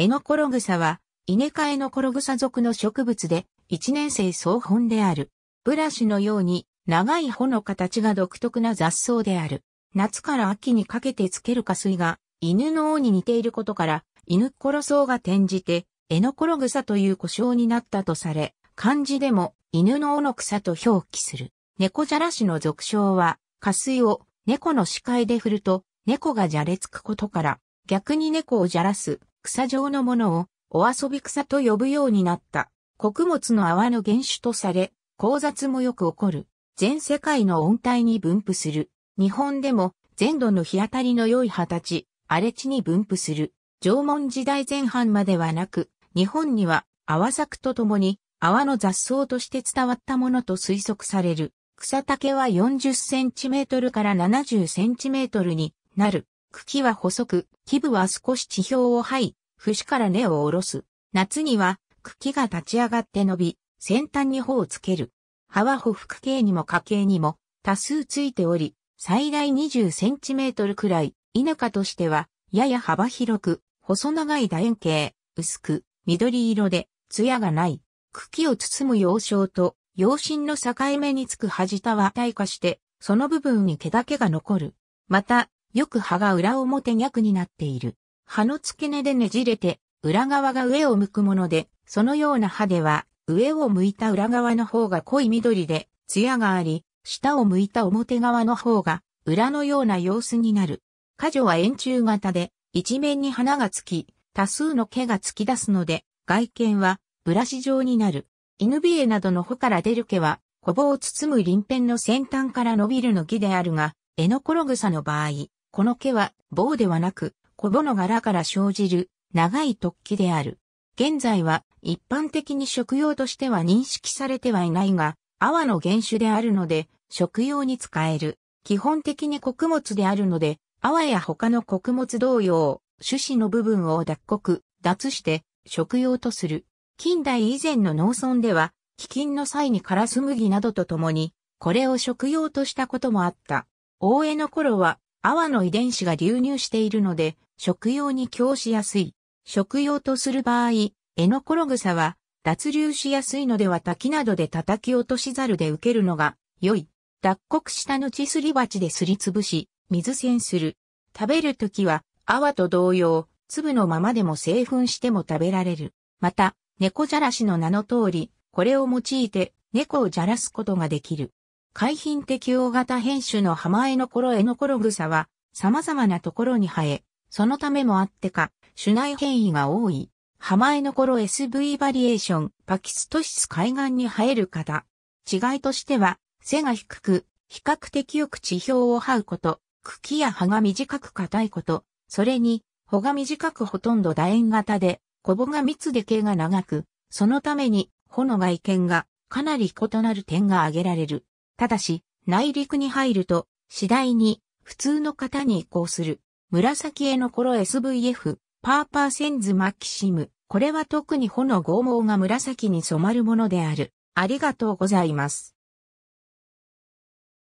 エノコログサは、イネ科エノコログサ属の植物で、一年生草本である。ブラシのように、長い穂の形が独特な雑草である。夏から秋にかけてつける下水が、犬の王に似ていることから、犬コロ草が転じて、エノコログサという呼称になったとされ、漢字でも犬の尾の草と表記する。猫じゃらしの俗称は、下水を猫の視界で振ると、猫がじゃれつくことから、逆に猫をじゃらす草状のものをお遊び草と呼ぶようになった。穀物の泡の原種とされ、交雑もよく起こる。全世界の温帯に分布する。日本でも全土の日当たりの良い畑地、荒れ地に分布する。縄文時代前半まではなく、日本には泡作とともに泡の雑草として伝わったものと推測される。草丈は40センチメートルから70センチメートルになる。茎は細く、基部は少し地表を這い、節から根を下ろす。夏には、茎が立ち上がって伸び、先端に穂をつける。葉は穂腹形にも花形にも多数ついており、最大20センチメートルくらい、稲科としては、やや幅広く、細長い楕円形、薄く、緑色で、艶がない。茎を包む葉鞘と、葉心の境目につく端田は退化して、その部分に毛だけが残る。また、よく葉が裏表逆になっている。葉の付け根でねじれて、裏側が上を向くもので、そのような葉では、上を向いた裏側の方が濃い緑で、艶があり、下を向いた表側の方が、裏のような様子になる。果女は円柱型で、一面に花がつき、多数の毛が突き出すので、外見は、ブラシ状になる。犬ビエなどの穂から出る毛は、小棒を包む鱗片の先端から伸びるの木であるが、エノコログサの場合、この毛は棒ではなく、小棒の柄から生じる長い突起である。現在は一般的に食用としては認識されてはいないが、泡の原種であるので食用に使える。基本的に穀物であるので、泡や他の穀物同様、種子の部分を脱穀、脱して食用とする。近代以前の農村では、飢饉の際にカラス麦などとともに、これを食用としたこともあった。大江の頃は泡の遺伝子が流入しているので、食用に供しやすい。食用とする場合、エノコログサは脱流しやすいのでは滝などで叩き落としざるで受けるのが良い。脱穀した後すり鉢ですりつぶし、水栓する。食べるときは、泡と同様、粒のままでも製粉しても食べられる。また、猫じゃらしの名の通り、これを用いて猫をじゃらすことができる。海浜的大型編種の浜江の頃江の頃草は様々なところに生え、そのためもあってか、種内変異が多い。浜江の頃 SV バリエーション、パキストシス海岸に生える方。違いとしては、背が低く、比較的よく地表を這うこと、茎や葉が短く硬いこと、それに、穂が短くほとんど楕円型で、コボが密で毛が長く、そのために、穂の外見がかなり異なる点が挙げられる。ただし、内陸に入ると、次第に、普通の型に移行する。紫への頃 SVF、パーパーセンズマキシム。これは特に穂の剛毛が紫に染まるものである。ありがとうございます。